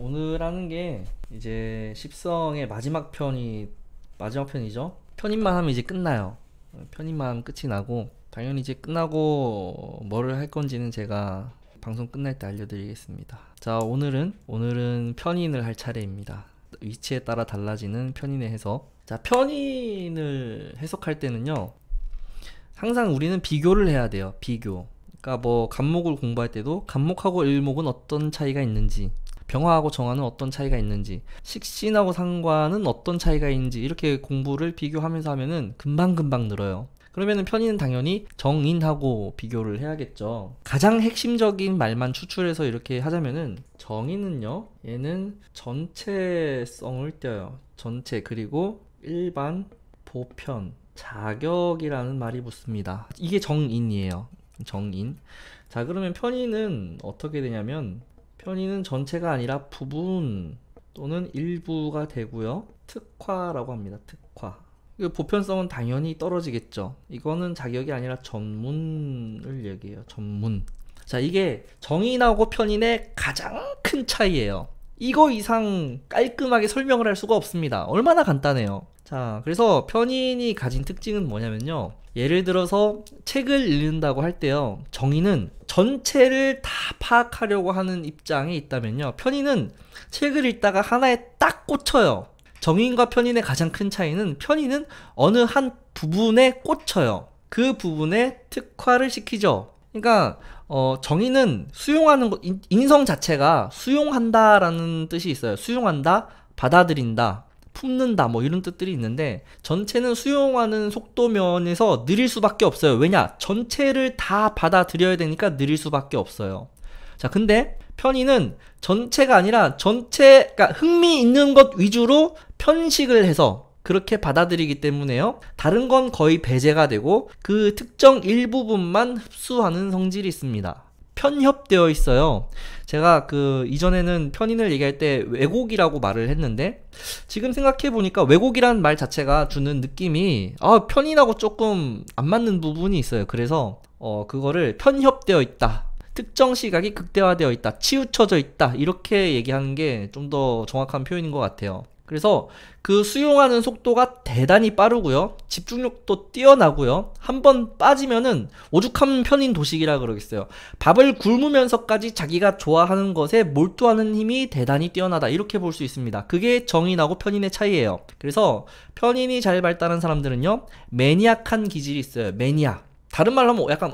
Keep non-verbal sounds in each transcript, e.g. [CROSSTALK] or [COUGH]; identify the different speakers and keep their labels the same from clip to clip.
Speaker 1: 오늘 하는 게 이제 십성의 마지막 편이 마지막 편이죠. 편입만 하면 이제 끝나요. 편입만 하면 끝이 나고 당연히 이제 끝나고 뭐를 할 건지는 제가 방송 끝날 때 알려드리겠습니다. 자 오늘은 오늘은 편인을 할 차례입니다. 위치에 따라 달라지는 편인의 해석. 자 편인을 해석할 때는요. 항상 우리는 비교를 해야 돼요. 비교. 그러니까 뭐감목을 공부할 때도 감목하고 일목은 어떤 차이가 있는지 병화하고 정화는 어떤 차이가 있는지 식신하고 상관은 어떤 차이가 있는지 이렇게 공부를 비교하면서 하면은 금방금방 늘어요. 그러면 편의는 당연히 정인하고 비교를 해야겠죠. 가장 핵심적인 말만 추출해서 이렇게 하자면은 정인은요, 얘는 전체성을 떼어요 전체 그리고 일반 보편 자격이라는 말이 붙습니다. 이게 정인이에요. 정인. 자 그러면 편의는 어떻게 되냐면 편의는 전체가 아니라 부분 또는 일부가 되고요. 특화라고 합니다. 특화. 그 보편성은 당연히 떨어지겠죠. 이거는 자격이 아니라 전문을 얘기해요. 전문. 자, 이게 정인하고 편인의 가장 큰 차이예요. 이거 이상 깔끔하게 설명을 할 수가 없습니다. 얼마나 간단해요. 자, 그래서 편인이 가진 특징은 뭐냐면요. 예를 들어서 책을 읽는다고 할 때요. 정의는 전체를 다 파악하려고 하는 입장에 있다면요. 편인은 책을 읽다가 하나에 딱 꽂혀요. 정인과 편인의 가장 큰 차이는 편인은 어느 한 부분에 꽂혀요. 그 부분에 특화를 시키죠. 그러니까 어, 정의는 수용하는 것, 인성 자체가 수용한다라는 뜻이 있어요. 수용한다, 받아들인다, 품는다, 뭐 이런 뜻들이 있는데, 전체는 수용하는 속도면에서 느릴 수밖에 없어요. 왜냐? 전체를 다 받아들여야 되니까 느릴 수밖에 없어요. 자, 근데 편의는 전체가 아니라 전체, 그러니까 흥미 있는 것 위주로 편식을 해서 그렇게 받아들이기 때문에요. 다른 건 거의 배제가 되고 그 특정 일부분만 흡수하는 성질이 있습니다. 편협되어 있어요. 제가 그 이전에는 편인을 얘기할 때 왜곡이라고 말을 했는데 지금 생각해 보니까 왜곡이란 말 자체가 주는 느낌이 아 편인하고 조금 안 맞는 부분이 있어요. 그래서 어 그거를 편협되어 있다. 특정 시각이 극대화되어 있다, 치우쳐져 있다, 이렇게 얘기하는 게 좀 더 정확한 표현인 것 같아요. 그래서 그 수용하는 속도가 대단히 빠르고요. 집중력도 뛰어나고요. 한번 빠지면은 오죽하면 편인 도식이라 그러겠어요. 밥을 굶으면서까지 자기가 좋아하는 것에 몰두하는 힘이 대단히 뛰어나다. 이렇게 볼 수 있습니다. 그게 정인하고 편인의 차이예요. 그래서 편인이 잘 발달한 사람들은요. 매니악한 기질이 있어요. 매니아. 다른 말로 하면 약간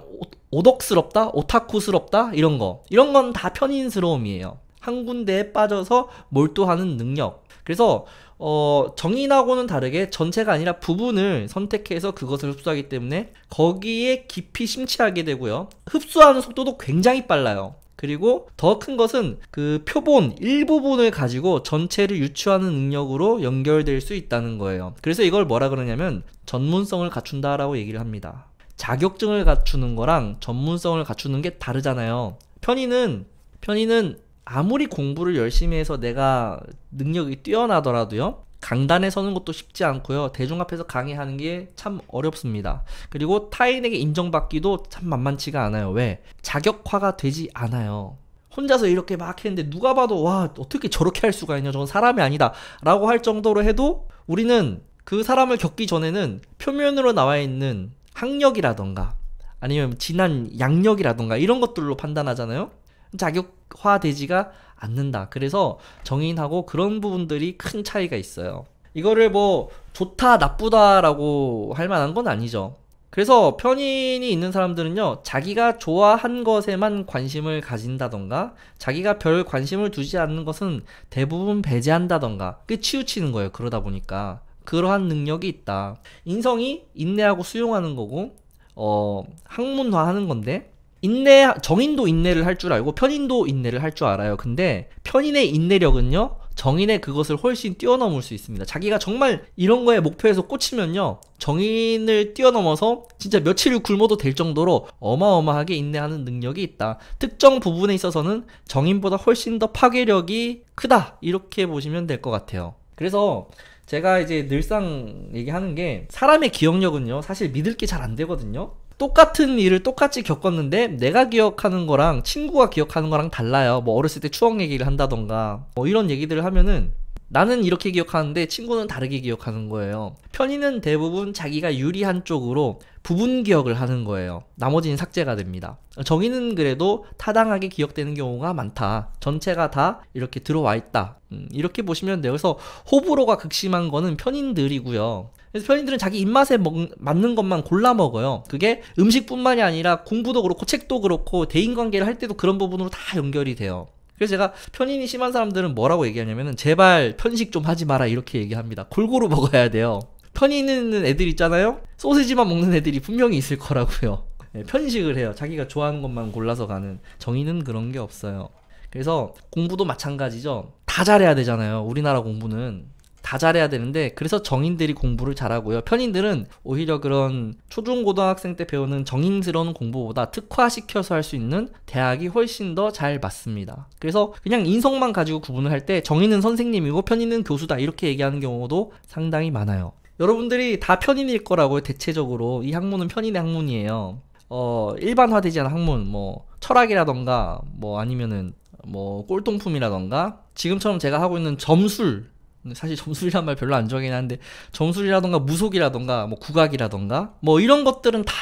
Speaker 1: 오덕스럽다? 오타쿠스럽다? 이런 거. 이런 건 다 편인스러움이에요. 한 군데에 빠져서 몰두하는 능력. 그래서 어, 정인하고는 다르게 전체가 아니라 부분을 선택해서 그것을 흡수하기 때문에 거기에 깊이 심취하게 되고요. 흡수하는 속도도 굉장히 빨라요. 그리고 더 큰 것은 그 표본 일부분을 가지고 전체를 유추하는 능력으로 연결될 수 있다는 거예요. 그래서 이걸 뭐라 그러냐면 전문성을 갖춘다라고 얘기를 합니다. 자격증을 갖추는 거랑 전문성을 갖추는 게 다르잖아요. 편의는 편의는 아무리 공부를 열심히 해서 내가 능력이 뛰어나더라도요. 강단에 서는 것도 쉽지 않고요. 대중 앞에서 강의하는 게 참 어렵습니다. 그리고 타인에게 인정받기도 참 만만치가 않아요. 왜? 자격화가 되지 않아요. 혼자서 이렇게 막 했는데 누가 봐도 와 어떻게 저렇게 할 수가 있냐 저건 사람이 아니다 라고 할 정도로 해도 우리는 그 사람을 겪기 전에는 표면으로 나와 있는 학력이라던가 아니면 지난 양력이라던가 이런 것들로 판단하잖아요 자격 화되지가 않는다. 그래서 정인하고 그런 부분들이 큰 차이가 있어요. 이거를 뭐 좋다 나쁘다라고 할 만한 건 아니죠. 그래서 편인이 있는 사람들은요, 자기가 좋아한 것에만 관심을 가진다던가, 자기가 별 관심을 두지 않는 것은 대부분 배제한다던가, 그 치우치는 거예요. 그러다 보니까. 그러한 능력이 있다. 인성이 인내하고 수용하는 거고, 어, 학문화 하는 건데, 인내 정인도 인내를 할 줄 알고 편인도 인내를 할 줄 알아요. 근데 편인의 인내력은요. 정인의 그것을 훨씬 뛰어넘을 수 있습니다. 자기가 정말 이런 거에 목표에서 꽂히면요. 정인을 뛰어넘어서 진짜 며칠을 굶어도 될 정도로 어마어마하게 인내하는 능력이 있다. 특정 부분에 있어서는 정인보다 훨씬 더 파괴력이 크다. 이렇게 보시면 될 것 같아요. 그래서 제가 이제 늘상 얘기하는 게 사람의 기억력은요. 사실 믿을 게 잘 안 되거든요. 똑같은 일을 똑같이 겪었는데 내가 기억하는 거랑 친구가 기억하는 거랑 달라요. 뭐 어렸을 때 추억 얘기를 한다던가 뭐 이런 얘기들을 하면은 나는 이렇게 기억하는데 친구는 다르게 기억하는 거예요. 편의는 대부분 자기가 유리한 쪽으로 부분 기억을 하는 거예요. 나머지는 삭제가 됩니다. 정의는 그래도 타당하게 기억되는 경우가 많다. 전체가 다 이렇게 들어와 있다. 음, 이렇게 보시면 돼요. 그래서 호불호가 극심한 거는 편인들이고요. 그래서 편의들은 자기 입맛에 먹, 맞는 것만 골라 먹어요. 그게 음식뿐만이 아니라 공부도 그렇고 책도 그렇고 대인관계를 할 때도 그런 부분으로 다 연결이 돼요. 그래서 제가 편인이 심한 사람들은 뭐라고 얘기하냐면은 제발 편식 좀 하지 마라 이렇게 얘기합니다. 골고루 [LAUGHS] 먹어야 돼요. 편인 있는 애들 있잖아요. 소세지만 먹는 애들이 분명히 있을 거라고요. 네, 편식을 해요. 자기가 좋아하는 것만 골라서 가는 정의는 그런 게 없어요. 그래서 공부도 마찬가지죠. 다 잘해야 되잖아요. 우리나라 공부는 다 잘해야 되는데 그래서 정인들이 공부를 잘하고요. 편인들은 오히려 그런 초중고등학생 때 배우는 정인스러운 공부보다 특화시켜서 할 수 있는 대학이 훨씬 더 잘 맞습니다. 그래서 그냥 인성만 가지고 구분을 할 때 정인은 선생님이고 편인은 교수다 이렇게 얘기하는 경우도 상당히 많아요. 여러분들이 다 편인일 거라고요. 대체적으로 이 학문은 편인의 학문이에요. 어, 일반화되지 않은 학문, 뭐, 철학이라던가, 뭐, 아니면은, 뭐, 꼴통품이라던가, 지금처럼 제가 하고 있는 점술, 사실 점술이란 말 별로 안 좋아하긴 하는데 점술이라던가 무속이라던가 뭐 국악이라던가 뭐 이런 것들은 다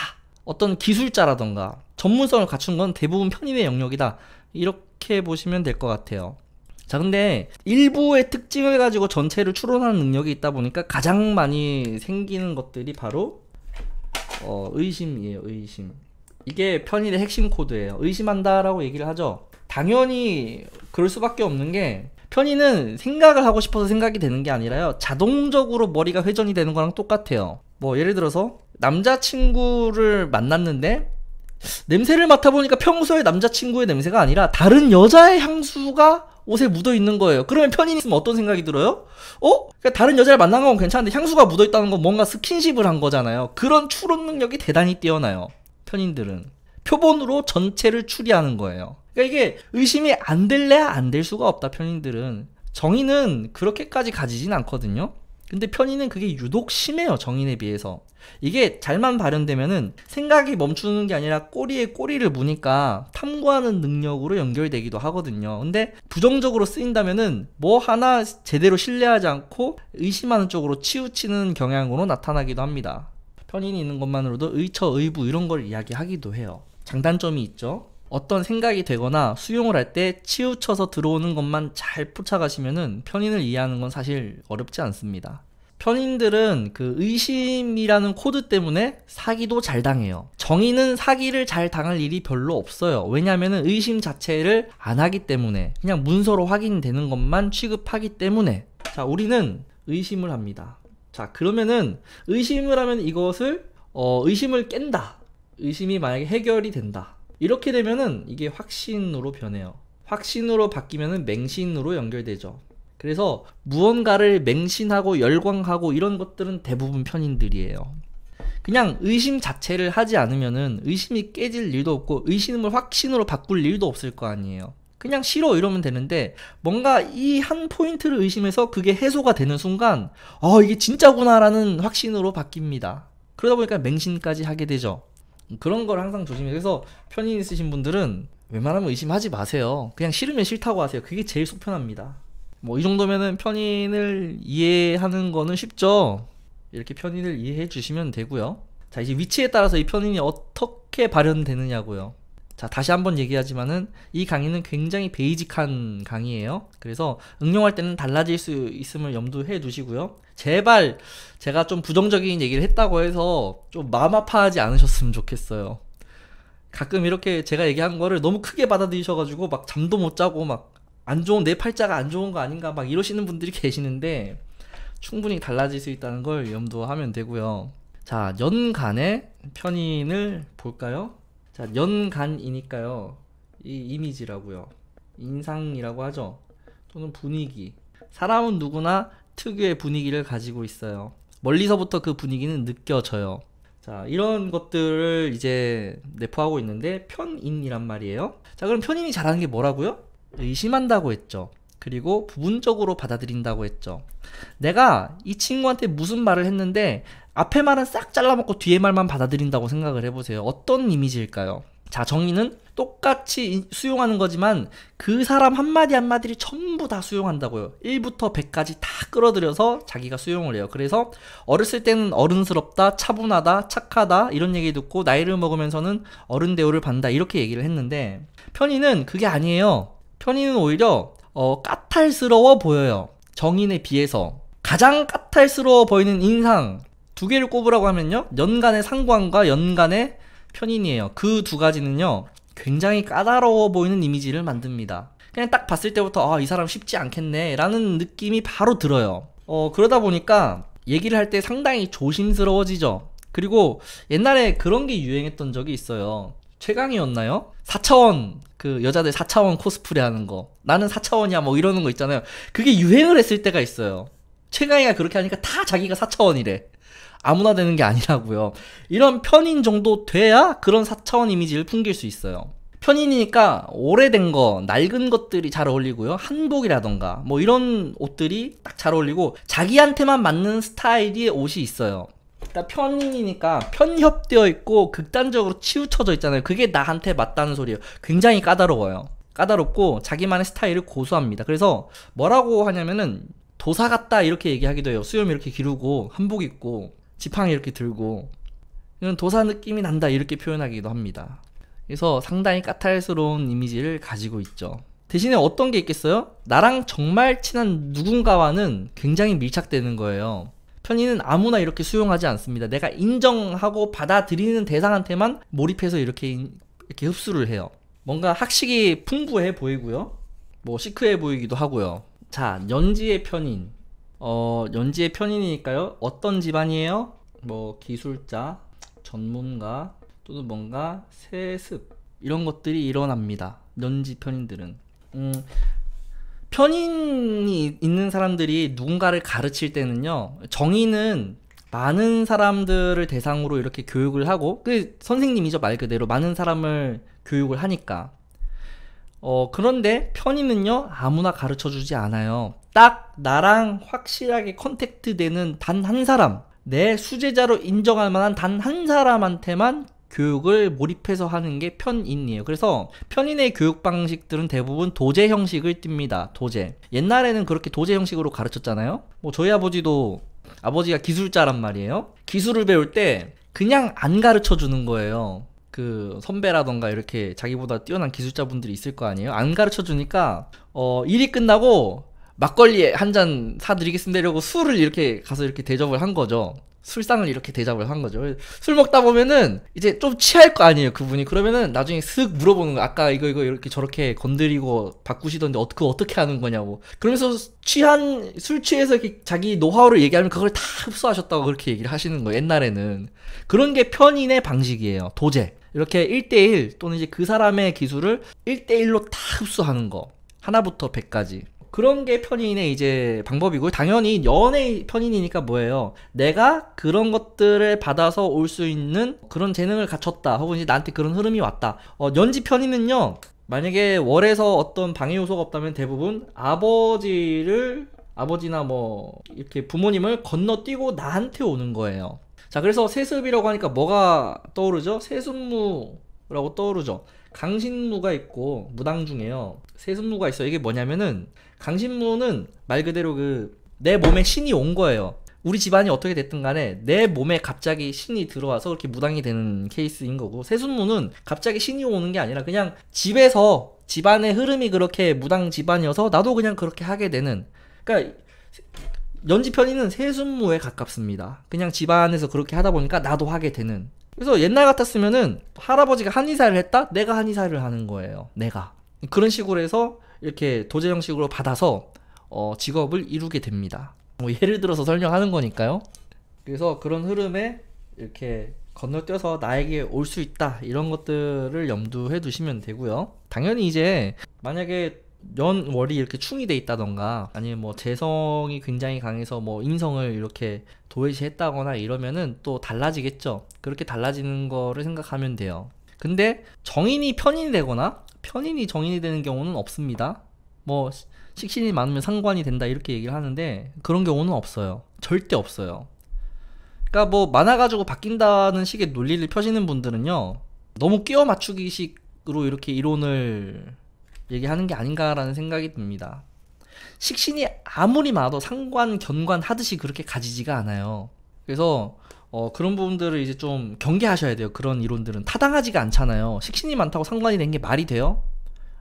Speaker 1: 어떤 기술자라던가 전문성을 갖춘 건 대부분 편입의 영역이다 이렇게 보시면 될 것 같아요 자 근데 일부의 특징을 가지고 전체를 추론하는 능력이 있다 보니까 가장 많이 생기는 것들이 바로 어, 의심이에요 의심 이게 편입의 핵심 코드예요 의심한다 라고 얘기를 하죠 당연히 그럴 수밖에 없는 게 편의는 생각을 하고 싶어서 생각이 되는 게 아니라요. 자동적으로 머리가 회전이 되는 거랑 똑같아요. 뭐 예를 들어서 남자친구를 만났는데 냄새를 맡아보니까 평소에 남자친구의 냄새가 아니라 다른 여자의 향수가 옷에 묻어 있는 거예요. 그러면 편인이 있으면 어떤 생각이 들어요? 어? 그러니까 다른 여자를 만난 건 괜찮은데 향수가 묻어 있다는 건 뭔가 스킨십을 한 거잖아요. 그런 추론 능력이 대단히 뛰어나요. 편인들은 표본으로 전체를 추리하는 거예요. 그러니까 이게 의심이 안 될래야 안 될 수가 없다 편인들은 정의는 그렇게까지 가지진 않거든요. 근데 편의는 그게 유독 심해요 정인에 비해서 이게 잘만 발현되면은 생각이 멈추는 게 아니라 꼬리에 꼬리를 무니까 탐구하는 능력으로 연결되기도 하거든요 근데 부정적으로 쓰인다면은 뭐 하나 제대로 신뢰하지 않고 의심하는 쪽으로 치우치는 경향으로 나타나기도 합니다 편인이 있는 것만으로도 의처 의부 이런 걸 이야기하기도 해요 장단점이 있죠 어떤 생각이 되거나 수용을 할 때 치우쳐서 들어오는 것만 잘 포착하시면은 편인을 이해하는 건 사실 어렵지 않습니다. 편인들은 그 의심이라는 코드 때문에 사기도 잘 당해요. 정의는 사기를 잘 당할 일이 별로 없어요. 왜냐하면 의심 자체를 안 하기 때문에 그냥 문서로 확인되는 것만 취급하기 때문에 자, 우리는 의심을 합니다. 자, 그러면은 의심을 하면 이것을 어, 의심을 깬다. 의심이 만약에 해결이 된다. 이렇게 되면은 이게 확신으로 변해요. 확신으로 바뀌면은 맹신으로 연결되죠. 그래서 무언가를 맹신하고 열광하고 이런 것들은 대부분 편인들이에요. 그냥 의심 자체를 하지 않으면은 의심이 깨질 일도 없고 의심을 확신으로 바꿀 일도 없을 거 아니에요. 그냥 싫어 이러면 되는데 뭔가 이 한 포인트를 의심해서 그게 해소가 되는 순간 어 이게 진짜구나라는 확신으로 바뀝니다. 그러다 보니까 맹신까지 하게 되죠. 그런 걸 항상 조심해요. 그래서 편인 있으신 분들은 웬만하면 의심하지 마세요. 그냥 싫으면 싫다고 하세요. 그게 제일 속편합니다. 뭐 이 정도면은 편인을 이해하는 거는 쉽죠. 이렇게 편인을 이해해 주시면 되고요. 자 이제 위치에 따라서 이 편인이 어떻게 발현되느냐고요. 자, 다시 한번 얘기하지만은 이 강의는 굉장히 베이직한 강의예요. 그래서 응용할 때는 달라질 수 있음을 염두해 두시고요. 제발 제가 좀 부정적인 얘기를 했다고 해서 좀 마음 아파하지 않으셨으면 좋겠어요. 가끔 이렇게 제가 얘기한 거를 너무 크게 받아들이셔가지고 막 잠도 못 자고 막 안 좋은 내 팔자가 안 좋은 거 아닌가 막 이러시는 분들이 계시는데 충분히 달라질 수 있다는 걸 염두하면 되고요. 자, 연간의 편인을 볼까요? 자, 연간이니까요. 이 이미지라고요. 인상이라고 하죠. 또는 분위기. 사람은 누구나 특유의 분위기를 가지고 있어요. 멀리서부터 그 분위기는 느껴져요. 자, 이런 것들을 이제 내포하고 있는데 편인이란 말이에요. 자, 그럼 편인이 잘하는 게 뭐라고요? 의심한다고 했죠. 그리고 부분적으로 받아들인다고 했죠. 내가 이 친구한테 무슨 말을 했는데 앞에 말은 싹 잘라먹고 뒤에 말만 받아들인다고 생각을 해보세요. 어떤 이미지일까요? 자, 정의는 똑같이 수용하는 거지만 그 사람 한마디 한마디를 전부 다 수용한다고요. 1부터 100까지 다 끌어들여서 자기가 수용을 해요. 그래서 어렸을 때는 어른스럽다, 차분하다, 착하다 이런 얘기 듣고 나이를 먹으면서는 어른 대우를 받는다 이렇게 얘기를 했는데 편의는 그게 아니에요. 편의는 오히려 어, 까탈스러워 보여요. 정인에 비해서 가장 까탈스러워 보이는 인상 두 개를 꼽으라고 하면요. 연간의 상관과 연간의 편인이에요. 그 두 가지는요. 굉장히 까다로워 보이는 이미지를 만듭니다. 그냥 딱 봤을 때부터 아, 이 사람 쉽지 않겠네 라는 느낌이 바로 들어요. 어, 그러다 보니까 얘기를 할 때 상당히 조심스러워지죠. 그리고 옛날에 그런 게 유행했던 적이 있어요. 최강이었나요? 4차원 그 여자들 4차원 코스프레 하는 거 나는 4차원이야 뭐 이러는 거 있잖아요 그게 유행을 했을 때가 있어요 최강이가 그렇게 하니까 다 자기가 4차원이래 아무나 되는 게 아니라고요. 이런 편인 정도 돼야 그런 4차원 이미지를 풍길 수 있어요. 편인이니까 오래된 거, 낡은 것들이 잘 어울리고요. 한복이라던가 뭐 이런 옷들이 딱 잘 어울리고 자기한테만 맞는 스타일의 옷이 있어요. 일단 그러니까 편인이니까 편협되어 있고 극단적으로 치우쳐져 있잖아요. 그게 나한테 맞다는 소리예요. 굉장히 까다로워요. 까다롭고 자기만의 스타일을 고수합니다. 그래서 뭐라고 하냐면은 도사 같다 이렇게 얘기하기도 해요. 수염 이렇게 기르고 한복 입고 지팡이 이렇게 들고 이런 도사 느낌이 난다 이렇게 표현하기도 합니다. 그래서 상당히 까탈스러운 이미지를 가지고 있죠. 대신에 어떤 게 있겠어요? 나랑 정말 친한 누군가와는 굉장히 밀착되는 거예요. 편의는 아무나 이렇게 수용하지 않습니다. 내가 인정하고 받아들이는 대상한테만 몰입해서 이렇게 이렇게 흡수를 해요. 뭔가 학식이 풍부해 보이고요. 뭐 시크해 보이기도 하고요. 자, 연지의 편인 어, 연지의 편인이니까요. 어떤 집안이에요? 뭐 기술자, 전문가 또는 뭔가 세습 이런 것들이 일어납니다. 연지 편인들은 음, 편인이 있는 사람들이 누군가를 가르칠 때는요. 정의는 많은 사람들을 대상으로 이렇게 교육을 하고 그 선생님이죠 말 그대로 많은 사람을 교육을 하니까 어, 그런데 편의는요, 아무나 가르쳐 주지 않아요. 딱 나랑 확실하게 컨택트 되는 단 한 사람, 내 수제자로 인정할 만한 단 한 사람한테만 교육을 몰입해서 하는 게 편인이에요. 그래서 편인의 교육 방식들은 대부분 도제 형식을 띱니다. 도제. 옛날에는 그렇게 도제 형식으로 가르쳤잖아요. 뭐 저희 아버지도 아버지가 기술자란 말이에요. 기술을 배울 때 그냥 안 가르쳐 주는 거예요. 그 선배라던가 이렇게 자기보다 뛰어난 기술자분들이 있을 거 아니에요? 안 가르쳐 주니까 어 일이 끝나고 막걸리 한 잔 사드리겠습니다 이러고 술을 이렇게 가서 이렇게 대접을 한 거죠. 술상을 이렇게 대접을 한 거죠. 술 먹다 보면은 이제 좀 취할 거 아니에요, 그분이. 그러면은 나중에 슥 물어보는 거. 아까 이거 이거 이렇게 저렇게 건드리고 바꾸시던데 어, 그 어떻게 하는 거냐고. 그러면서 취한 술 취해서 이렇게 자기 노하우를 얘기하면 그걸 다 흡수하셨다고 그렇게 얘기를 하시는 거예요. 옛날에는 그런 게 편인의 방식이에요. 도제. 이렇게 1대1 또는 이제 그 사람의 기술을 1대1로 다 흡수하는 거. 하나부터 100까지. 그런 게 편인의 이제 방법이고 당연히 연애 편인이니까 뭐예요? 내가 그런 것들을 받아서 올 수 있는 그런 재능을 갖췄다. 혹은 이제 나한테 그런 흐름이 왔다. 어, 연지 편인은요. 만약에 월에서 어떤 방해 요소가 없다면 대부분 아버지를 아버지나 뭐 이렇게 부모님을 건너뛰고 나한테 오는 거예요. 자, 그래서 세습이라고 하니까 뭐가 떠오르죠? 세습무라고 떠오르죠. 강신무가 있고 무당중에요. 세습무가 있어. 요 이게 뭐냐면은 강신무는 말 그대로 그 내 몸에 신이 온 거예요. 우리 집안이 어떻게 됐든 간에 내 몸에 갑자기 신이 들어와서 그렇게 무당이 되는 케이스인 거고 세순무는 갑자기 신이 오는 게 아니라 그냥 집에서 집안의 흐름이 그렇게 무당 집안이어서 나도 그냥 그렇게 하게 되는 그러니까 연지 편이는 세순무에 가깝습니다. 그냥 집안에서 그렇게 하다 보니까 나도 하게 되는. 그래서 옛날 같았으면은 할아버지가 한의사를 했다? 내가 한의사를 하는 거예요. 내가. 그런 식으로 해서 이렇게 도제 형식으로 받아서 어, 직업을 이루게 됩니다. 뭐 예를 들어서 설명하는 거니까요. 그래서 그런 흐름에 이렇게 건너뛰어서 나에게 올 수 있다 이런 것들을 염두해 두시면 되고요. 당연히 이제 만약에 연월이 이렇게 충이 돼 있다던가 아니면 뭐 재성이 굉장히 강해서 뭐 인성을 이렇게 도외시했다거나 이러면은 또 달라지겠죠. 그렇게 달라지는 거를 생각하면 돼요. 근데 정인이 편인이 되거나 편인이 정인이 되는 경우는 없습니다. 뭐 식신이 많으면 상관이 된다 이렇게 얘기를 하는데 그런 경우는 없어요. 절대 없어요. 그러니까 뭐 많아가지고 바뀐다는 식의 논리를 펴시는 분들은요 너무 끼워 맞추기식으로 이렇게 이론을 얘기하는 게 아닌가라는 생각이 듭니다. 식신이 아무리 많아도 상관, 견관 하듯이 그렇게 가지지가 않아요. 그래서 어, 그런 부분들을 이제 좀 경계하셔야 돼요. 그런 이론들은 타당하지가 않잖아요. 식신이 많다고 상관이 된 게 말이 돼요?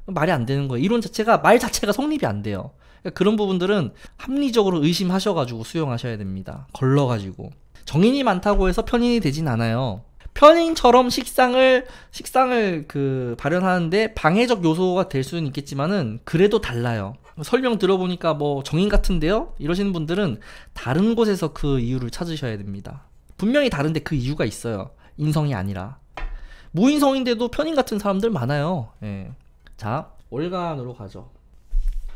Speaker 1: 말이 안 되는 거예요. 이론 자체가 말 자체가 성립이 안 돼요. 그러니까 그런 부분들은 합리적으로 의심하셔가지고 수용하셔야 됩니다. 걸러가지고 정인이 많다고 해서 편인이 되진 않아요. 편인처럼 식상을 식상을 그 발현하는데 방해적 요소가 될 수는 있겠지만은 그래도 달라요. 설명 들어보니까 뭐 정인 같은데요? 이러시는 분들은 다른 곳에서 그 이유를 찾으셔야 됩니다. 분명히 다른데 그 이유가 있어요. 인성이 아니라 무인성인데도 편인 같은 사람들 많아요. 예. 자 월간으로 가죠.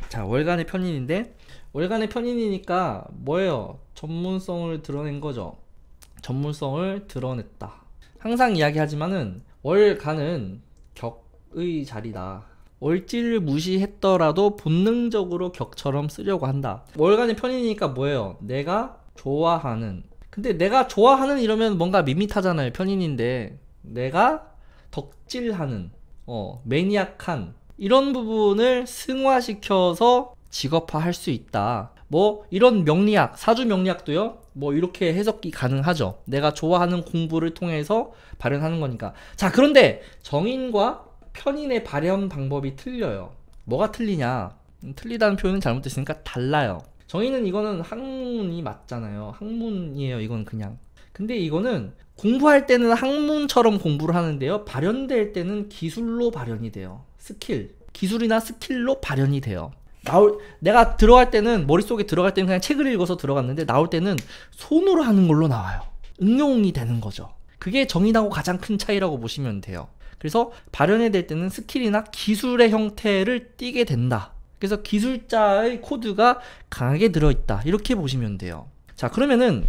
Speaker 1: 자 월간의 편인인데 월간의 편인이니까 뭐예요? 전문성을 드러낸 거죠. 전문성을 드러냈다. 항상 이야기하지만은 월간은 격의 자리다. 월지를 무시했더라도 본능적으로 격처럼 쓰려고 한다. 월간의 편이니까 뭐예요? 내가 좋아하는. 근데 내가 좋아하는 이러면 뭔가 밋밋하잖아요. 편인인데 내가 덕질하는, 어, 매니악한 이런 부분을 승화시켜서 직업화할 수 있다. 뭐 이런 명리학, 사주 명리학도요. 뭐 이렇게 해석이 가능하죠. 내가 좋아하는 공부를 통해서 발현하는 거니까. 자, 그런데 정인과 편인의 발현 방법이 틀려요. 뭐가 틀리냐? 음, 틀리다는 표현은 잘못됐으니까 달라요. 정인은 이거는 학문이 맞잖아요. 학문이에요. 이건 그냥. 근데 이거는 공부할 때는 학문처럼 공부를 하는데요. 발현될 때는 기술로 발현이 돼요. 스킬. 기술이나 스킬로 발현이 돼요. 나올 내가 들어갈 때는 머릿속에 들어갈 때는 그냥 책을 읽어서 들어갔는데 나올 때는 손으로 하는 걸로 나와요. 응용이 되는 거죠. 그게 정의당하고 가장 큰 차이라고 보시면 돼요. 그래서 발현이 될 때는 스킬이나 기술의 형태를 띠게 된다. 그래서 기술자의 코드가 강하게 들어있다. 이렇게 보시면 돼요. 자, 그러면은,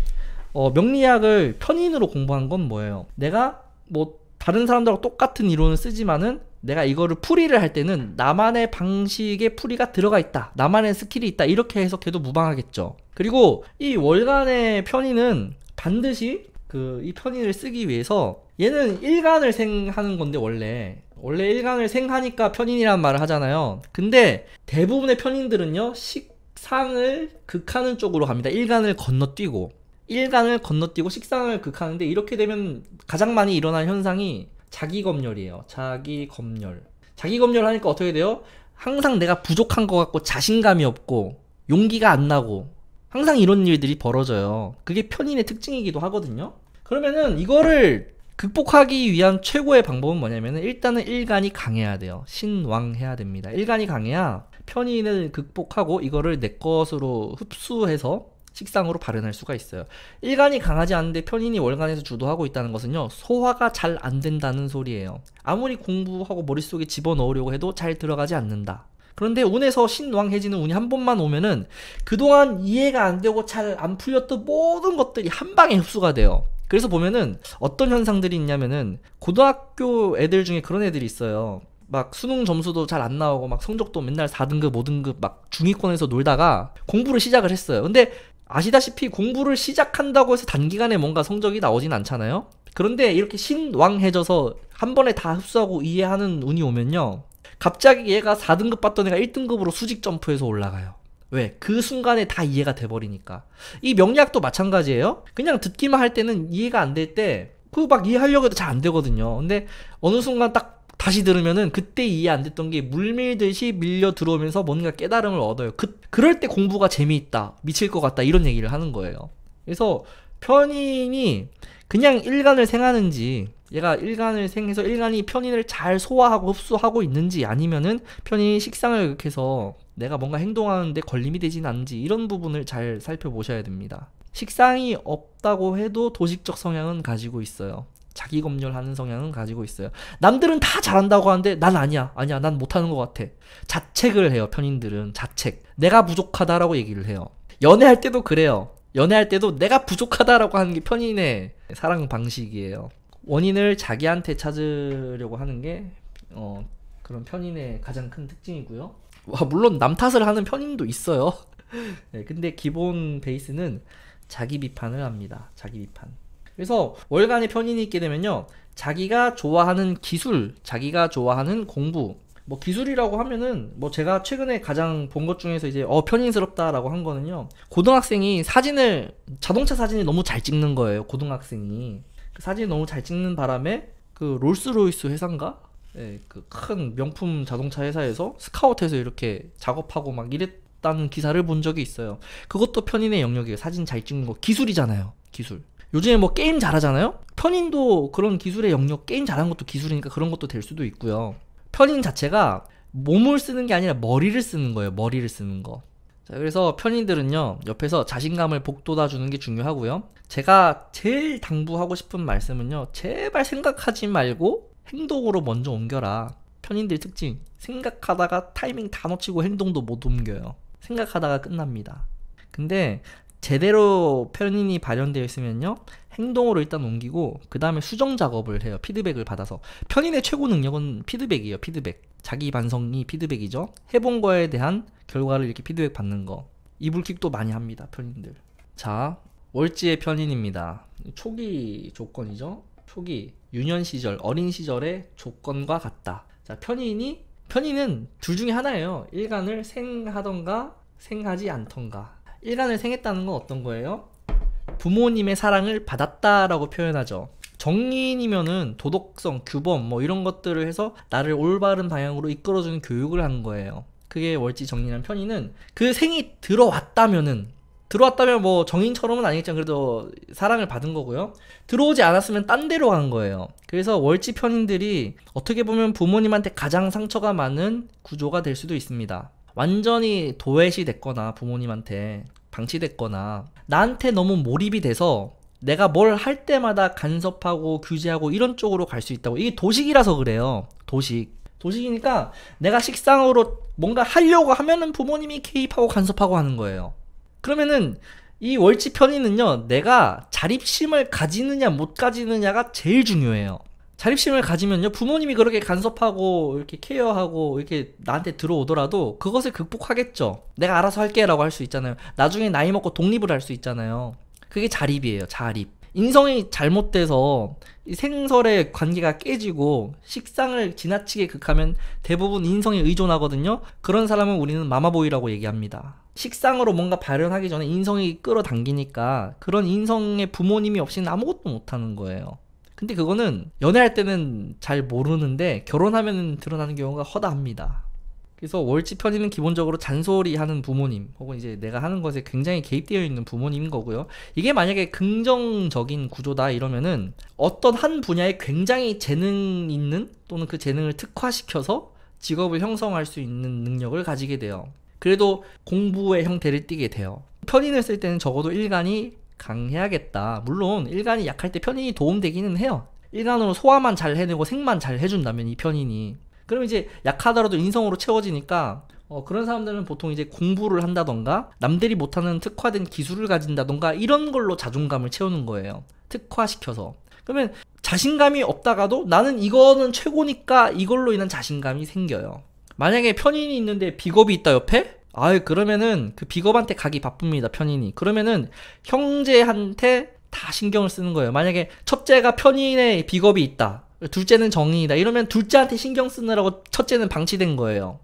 Speaker 1: 어, 명리학을 편인으로 공부한 건 뭐예요? 내가 뭐, 다른 사람들하 똑같은 이론을 쓰지만은 내가 이거를 풀이를 할 때는 나만의 방식의 풀이가 들어가 있다. 나만의 스킬이 있다. 이렇게 해석해도 무방하겠죠. 그리고 이 월간의 편의는 반드시 그 이 편의를 쓰기 위해서 얘는 일간을 생하는 건데 원래 원래 일간을 생하니까 편인이라는 말을 하잖아요. 근데 대부분의 편인들은요 식상을 극하는 쪽으로 갑니다. 일간을 건너뛰고 일간을 건너뛰고 식상을 극하는데 이렇게 되면 가장 많이 일어나는 현상이 자기 검열이에요. 자기 검열. 자기 검열 하니까 어떻게 돼요? 항상 내가 부족한 것 같고 자신감이 없고 용기가 안 나고 항상 이런 일들이 벌어져요. 그게 편인의 특징이기도 하거든요. 그러면은 이거를 극복하기 위한 최고의 방법은 뭐냐면은 일단은 일간이 강해야 돼요. 신왕해야 됩니다. 일간이 강해야 편인을 극복하고 이거를 내 것으로 흡수해서 식상으로 발현할 수가 있어요. 일간이 강하지 않은데 편인이 월간에서 주도하고 있다는 것은요. 소화가 잘 안 된다는 소리예요. 아무리 공부하고 머릿속에 집어넣으려고 해도 잘 들어가지 않는다. 그런데 운에서 신왕해지는 운이 한 번만 오면은 그동안 이해가 안 되고 잘 안 풀렸던 모든 것들이 한 방에 흡수가 돼요. 그래서 보면은 어떤 현상들이 있냐면은 고등학교 애들 중에 그런 애들이 있어요. 막 수능 점수도 잘 안 나오고 막 성적도 맨날 4등급, 5등급 막 중위권에서 놀다가 공부를 시작을 했어요. 근데 아시다시피 공부를 시작한다고 해서 단기간에 뭔가 성적이 나오진 않잖아요. 그런데 이렇게 신왕해져서 한 번에 다 흡수하고 이해하는 운이 오면요. 갑자기 얘가 4등급 받던 애가 1등급으로 수직 점프해서 올라가요. 왜? 그 순간에 다 이해가 돼버리니까. 이 명리학도 마찬가지예요. 그냥 듣기만 할 때는 이해가 안 될 때, 그막 이해하려고 해도 잘 안 되거든요. 근데 어느 순간 딱 다시 들으면은 그때 이해 안 됐던 게 물밀듯이 밀려 들어오면서 뭔가 깨달음을 얻어요. 그, 그럴 때 공부가 재미있다. 미칠 것 같다. 이런 얘기를 하는 거예요. 그래서 편인이 그냥 일간을 생하는지 얘가 일간을 생해서 일간이 편인을 잘 소화하고 흡수하고 있는지 아니면은 편인이 식상을 극해서 내가 뭔가 행동하는데 걸림이 되진 않는지 이런 부분을 잘 살펴보셔야 됩니다. 식상이 없다고 해도 도식적 성향은 가지고 있어요. 자기 검열하는 성향은 가지고 있어요. 남들은 다 잘한다고 하는데 난 아니야. 아니야. 난 못하는 것 같아. 자책을 해요. 편인들은 자책. 내가 부족하다라고 얘기를 해요. 연애할 때도 그래요. 연애할 때도 내가 부족하다라고 하는 게 편인의 사랑 방식이에요. 원인을 자기한테 찾으려고 하는 게 어, 그런 편인의 가장 큰 특징이고요. 와, 물론 남 탓을 하는 편인도 있어요. [LAUGHS] 네, 근데 기본 베이스는 자기 비판을 합니다. 자기 비판. 그래서 월간의 편인이 있게 되면요. 자기가 좋아하는 기술, 자기가 좋아하는 공부, 뭐 기술이라고 하면은 뭐 제가 최근에 가장 본 것 중에서 이제 어 편인스럽다라고 한 거는요 고등학생이 사진을 자동차 사진이 너무 잘 찍는 거예요 고등학생이 그 사진이 너무 잘 찍는 바람에 그 롤스로이스 회사인가 예, 그큰 명품 자동차 회사에서 스카우트해서 이렇게 작업하고 막 이랬다는 기사를 본 적이 있어요 그것도 편인의 영역이에요 사진 잘 찍는 거 기술이잖아요 기술 요즘에 뭐 게임 잘하잖아요? 편인도 그런 기술의 영역, 게임 잘하는 것도 기술이니까 그런 것도 될 수도 있고요. 편인 자체가 몸을 쓰는 게 아니라 머리를 쓰는 거예요. 머리를 쓰는 거. 자, 그래서 편인들은요, 옆에서 자신감을 복돋아 주는 게 중요하고요. 제가 제일 당부하고 싶은 말씀은요, 제발 생각하지 말고 행동으로 먼저 옮겨라. 편인들 특징, 생각하다가 타이밍 다 놓치고 행동도 못 옮겨요. 생각하다가 끝납니다. 근데 제대로 편인이 발현되어 있으면요. 행동으로 일단 옮기고 그 다음에 수정 작업을 해요. 피드백을 받아서 편인의 최고 능력은 피드백이에요. 피드백 자기 반성이 피드백이죠. 해본 거에 대한 결과를 이렇게 피드백 받는 거 이불킥도 많이 합니다. 편인들 자 월지의 편인입니다. 초기 조건이죠. 초기 유년 시절 어린 시절의 조건과 같다. 자 편인이 편인은 둘 중에 하나예요. 일간을 생하던가 생하지 않던가 일란을 생했다는 건 어떤 거예요? 부모님의 사랑을 받았다라고 표현하죠. 정인이면은 도덕성, 규범 뭐 이런 것들을 해서 나를 올바른 방향으로 이끌어주는 교육을 한 거예요. 그게 월지 정인이란 편의는 그 생이 들어왔다면은 들어왔다면 뭐 정인처럼은 아니겠지만 그래도 사랑을 받은 거고요. 들어오지 않았으면 딴 데로 간 거예요. 그래서 월지 편인들이 어떻게 보면 부모님한테 가장 상처가 많은 구조가 될 수도 있습니다. 완전히 도외시 됐거나 부모님한테 방치됐거나 나한테 너무 몰입이 돼서 내가 뭘 할 때마다 간섭하고 규제하고 이런 쪽으로 갈 수 있다고 이게 도식이라서 그래요 도식 도식이니까 내가 식상으로 뭔가 하려고 하면은 부모님이 개입하고 간섭하고 하는 거예요 그러면은 이 월지 편의는요 내가 자립심을 가지느냐 못 가지느냐가 제일 중요해요 자립심을 가지면요 부모님이 그렇게 간섭하고 이렇게 케어하고 이렇게 나한테 들어오더라도 그것을 극복하겠죠 내가 알아서 할게라고 할 수 있잖아요 나중에 나이 먹고 독립을 할 수 있잖아요 그게 자립이에요 자립 인성이 잘못돼서 생설의 관계가 깨지고 식상을 지나치게 극하면 대부분 인성에 의존하거든요 그런 사람은 우리는 마마보이라고 얘기합니다 식상으로 뭔가 발현하기 전에 인성이 끌어당기니까 그런 인성의 부모님이 없이는 아무것도 못하는 거예요 근데 그거는 연애할 때는 잘 모르는데 결혼하면 드러나는 경우가 허다합니다. 그래서 월지 편의는 기본적으로 잔소리 하는 부모님 혹은 이제 내가 하는 것에 굉장히 개입되어 있는 부모님인 거고요. 이게 만약에 긍정적인 구조다 이러면은 어떤 한 분야에 굉장히 재능 있는 또는 그 재능을 특화시켜서 직업을 형성할 수 있는 능력을 가지게 돼요. 그래도 공부의 형태를 띠게 돼요. 편인을 쓸 때는 적어도 일간이 강해야겠다. 물론 일간이 약할 때 편인이 도움되기는 해요. 일간으로 소화만 잘 해내고 생만 잘 해준다면 이 편인이 그럼 이제 약하더라도 인성으로 채워지니까 어, 그런 사람들은 보통 이제 공부를 한다던가 남들이 못하는 특화된 기술을 가진다던가 이런 걸로 자존감을 채우는 거예요. 특화시켜서. 그러면 자신감이 없다가도 나는 이거는 최고니까 이걸로 인한 자신감이 생겨요. 만약에 편인이 있는데 비겁이 있다 옆에 아유 그러면은 그 비겁한테 가기 바쁩니다 편인이 그러면은 형제한테 다 신경을 쓰는 거예요 만약에 첫째가 편인의 비겁이 있다 둘째는 정인이다 이러면 둘째한테 신경 쓰느라고 첫째는 방치된 거예요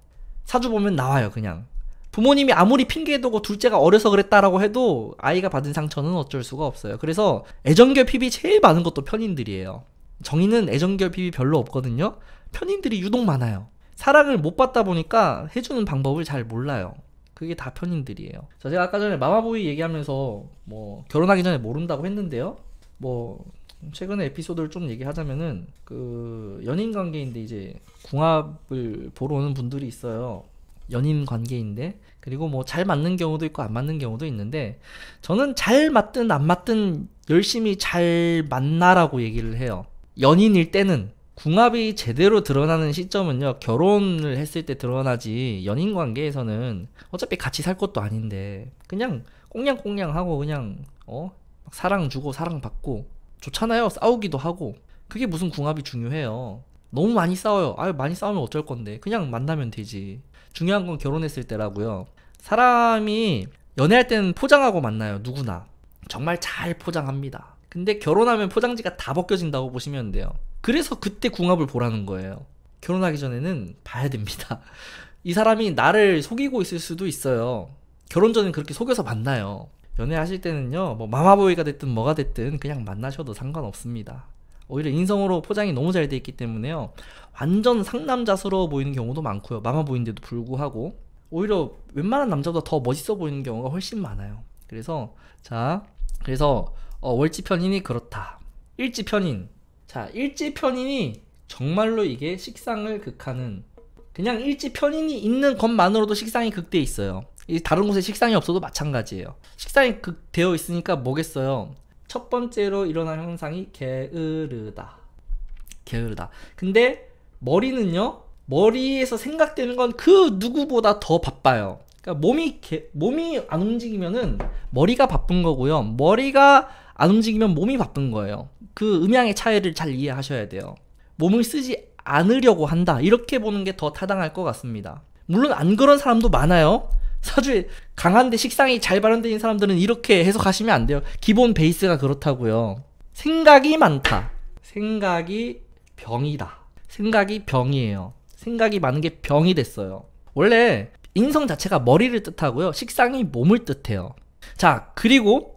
Speaker 1: 사주 보면 나와요 그냥 부모님이 아무리 핑계도고 둘째가 어려서 그랬다라고 해도 아이가 받은 상처는 어쩔 수가 없어요. 그래서 애정결 핍이 제일 많은 것도 편인들이에요. 정의는 애정결 핍이 별로 없거든요. 편인들이 유독 많아요. 사랑을 못 받다 보니까 해주는 방법을 잘 몰라요. 그게 다 편인들이에요. 자, 제가 아까 전에 마마보이 얘기하면서 뭐 결혼하기 전에 모른다고 했는데요. 뭐 최근에 에피소드를 좀 얘기하자면은 그 연인 관계인데 이제 궁합을 보러 오는 분들이 있어요. 연인 관계인데 그리고 뭐 잘 맞는 경우도 있고 안 맞는 경우도 있는데 저는 잘 맞든 안 맞든 열심히 잘 만나라고 얘기를 해요. 연인일 때는 궁합이 제대로 드러나는 시점은요 결혼을 했을 때 드러나지 연인 관계에서는 어차피 같이 살 것도 아닌데 그냥 꽁냥꽁냥 하고 그냥 어 사랑 주고 사랑 받고 좋잖아요 싸우기도 하고 그게 무슨 궁합이 중요해요 너무 많이 싸워요 아유 많이 싸우면 어쩔 건데 그냥 만나면 되지 중요한 건 결혼했을 때라고요 사람이 연애할 때는 포장하고 만나요 누구나 정말 잘 포장합니다 근데 결혼하면 포장지가 다 벗겨진다고 보시면 돼요. 그래서 그때 궁합을 보라는 거예요. 결혼하기 전에는 봐야 됩니다. [LAUGHS] 이 사람이 나를 속이고 있을 수도 있어요. 결혼 전엔 그렇게 속여서 만나요. 연애하실 때는요, 뭐 마마보이가 됐든 뭐가 됐든 그냥 만나셔도 상관없습니다. 오히려 인성으로 포장이 너무 잘 돼 있기 때문에요. 완전 상남자스러워 보이는 경우도 많고요. 마마보인데도 불구하고 오히려 웬만한 남자보다 더 멋있어 보이는 경우가 훨씬 많아요. 그래서 자, 그래서 어, 월지 편인이 그렇다. 일지 편인. 자, 일지 편인이 정말로 이게 식상을 극하는 그냥 일지 편인이 있는 것만으로도 식상이 극돼 있어요. 다른 곳에 식상이 없어도 마찬가지예요. 식상이 극되어 있으니까 뭐겠어요? 첫 번째로 일어난 현상이 게으르다. 게으르다. 근데 머리는요. 머리에서 생각되는 건 그 누구보다 더 바빠요. 그러니까 몸이 게, 몸이 안 움직이면은 머리가 바쁜 거고요. 머리가 안 움직이면 몸이 바쁜 거예요. 그음향의 차이를 잘 이해하셔야 돼요. 몸을 쓰지 않으려고 한다. 이렇게 보는 게 더 타당할 것 같습니다. 물론 안 그런 사람도 많아요. 사주에 강한데 식상이 잘 발현된 사람들은 이렇게 해석하시면 안 돼요. 기본 베이스가 그렇다고요. 생각이 많다. 생각이 병이다. 생각이 병이에요. 생각이 많은 게 병이 됐어요. 원래 인성 자체가 머리를 뜻하고요. 식상이 몸을 뜻해요. 자, 그리고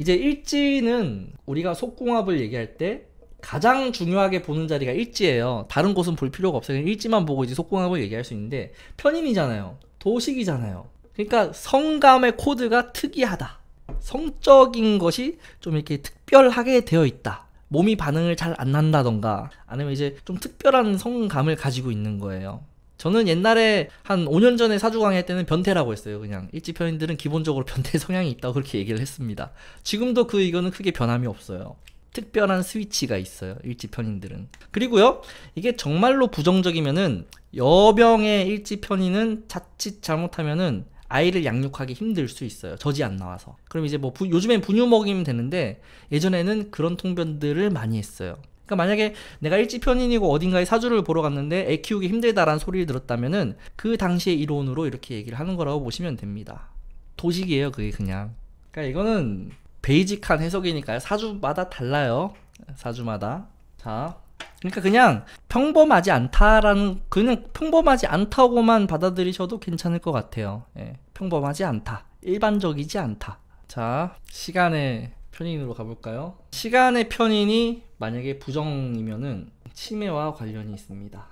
Speaker 1: 이제 일지는 우리가 속궁합을 얘기할 때 가장 중요하게 보는 자리가 일지예요. 다른 곳은 볼 필요가 없어요. 일지만 보고 이제 속궁합을 얘기할 수 있는데 편인이잖아요. 도식이잖아요. 그러니까 성감의 코드가 특이하다. 성적인 것이 좀 이렇게 특별하게 되어 있다. 몸이 반응을 잘 안 난다던가 아니면 이제 좀 특별한 성감을 가지고 있는 거예요. 저는 옛날에 한 5년 전에 사주강의 때는 변태라고 했어요. 그냥 일찍 편인들은 기본적으로 변태 [LAUGHS] 성향이 있다고 그렇게 얘기를 했습니다. 지금도 그 이거는 크게 변함이 없어요. 특별한 스위치가 있어요. 일지편인들은. 그리고요, 이게 정말로 부정적이면은 여병의 일지편인은 자칫 잘못하면은 아이를 양육하기 힘들 수 있어요. 저지 안 나와서. 그럼 이제 뭐 부, 요즘엔 분유 먹이면 되는데 예전에는 그런 통변들을 많이 했어요. 그러니까 만약에 내가 일찍 편인이고 어딘가에 사주를 보러 갔는데 애 키우기 힘들다라는 소리를 들었다면은 그 당시의 이론으로 이렇게 얘기를 하는 거라고 보시면 됩니다. 도식이에요, 그게 그냥. 그러니까 이거는 베이직한 해석이니까요. 사주마다 달라요. 사주마다. 자, 그러니까 그냥 평범하지 않다라는 그냥 평범하지 않다고만 받아들이셔도 괜찮을 것 같아요. 예, 평범하지 않다. 일반적이지 않다. 자, 시간에 편인으로 가볼까요? 시간의 편인이 만약에 부정이면은 치매와 관련이 있습니다.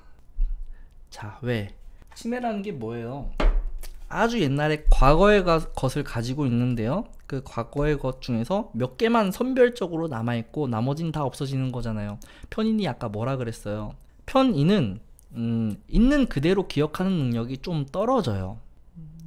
Speaker 1: 자, 왜? 치매라는 게 뭐예요? 아주 옛날에 과거의 것을 가지고 있는데요. 그 과거의 것 중에서 몇 개만 선별적으로 남아있고 나머진 다 없어지는 거잖아요. 편인이 아까 뭐라 그랬어요? 편인은 음, 있는 그대로 기억하는 능력이 좀 떨어져요.